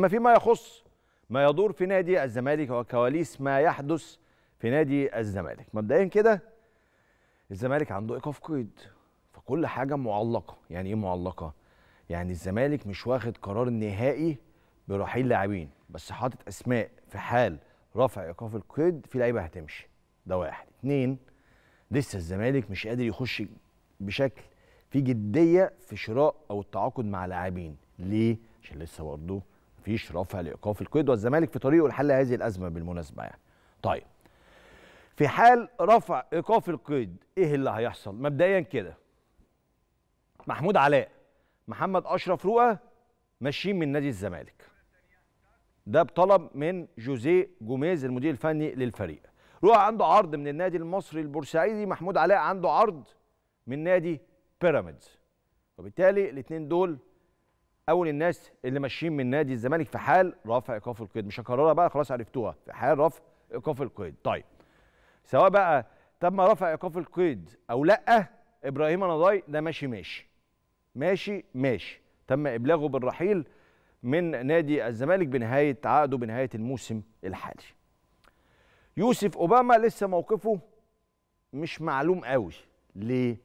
أما فيما يخص ما يدور في نادي الزمالك وكواليس ما يحدث في نادي الزمالك مبدئيا كده الزمالك عنده ايقاف قيد فكل حاجه معلقه يعني ايه معلقه يعني الزمالك مش واخد قرار نهائي برحيل لاعبين بس حاطط اسماء في حال رفع ايقاف القيد في لعيبه هتمشي ده واحد اتنين لسه الزمالك مش قادر يخش بشكل في جديه في شراء او التعاقد مع لاعبين ليه عشان لسه برضه مفيش رفع لايقاف القيد والزمالك في طريقه لحل هذه الازمه بالمناسبه يعني. طيب في حال رفع ايقاف القيد ايه اللي هيحصل؟ مبدئيا كده محمود علاء محمد اشرف رؤى ماشيين من نادي الزمالك. ده بطلب من جوزيه جوميز المدير الفني للفريق. رؤى عنده عرض من النادي المصري البورسعيدي، محمود علاء عنده عرض من نادي بيراميدز. وبالتالي الاثنين دول اول الناس اللي ماشيين من نادي الزمالك في حال رفع ايقاف القيد مش هكررها بقى خلاص عرفتوها في حال رفع ايقاف القيد طيب سواء بقى تم رفع ايقاف القيد او لا ابراهيم نضاي ده ماشي ماشي ماشي ماشي تم ابلاغه بالرحيل من نادي الزمالك بنهايه عقده بنهايه الموسم الحالي يوسف اوباما لسه موقفه مش معلوم قوي ليه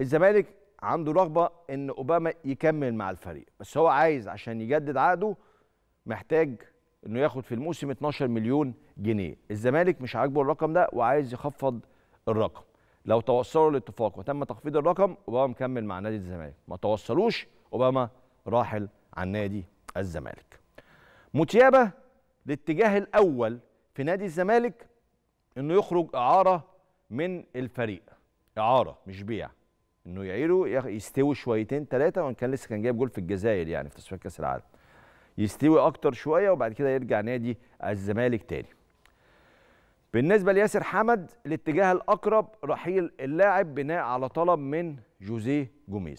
الزمالك عنده رغبه ان اوباما يكمل مع الفريق بس هو عايز عشان يجدد عقده محتاج انه ياخد في الموسم 12 مليون جنيه الزمالك مش عاجبه الرقم ده وعايز يخفض الرقم لو توصلوا لاتفاق وتم تخفيض الرقم اوباما مكمل مع نادي الزمالك ما توصلوش اوباما راحل عن نادي الزمالك متيابه الاتجاه الاول في نادي الزمالك انه يخرج اعاره من الفريق اعاره مش بيع انه يعيلوا يستوي شويتين ثلاثه وان كان لسه كان جايب جول في الجزائر يعني في تصفيات كاس العالم يستوي اكتر شويه وبعد كده يرجع نادي الزمالك تاني بالنسبه لياسر حمد الاتجاه الاقرب رحيل اللاعب بناء على طلب من جوزيه جوميز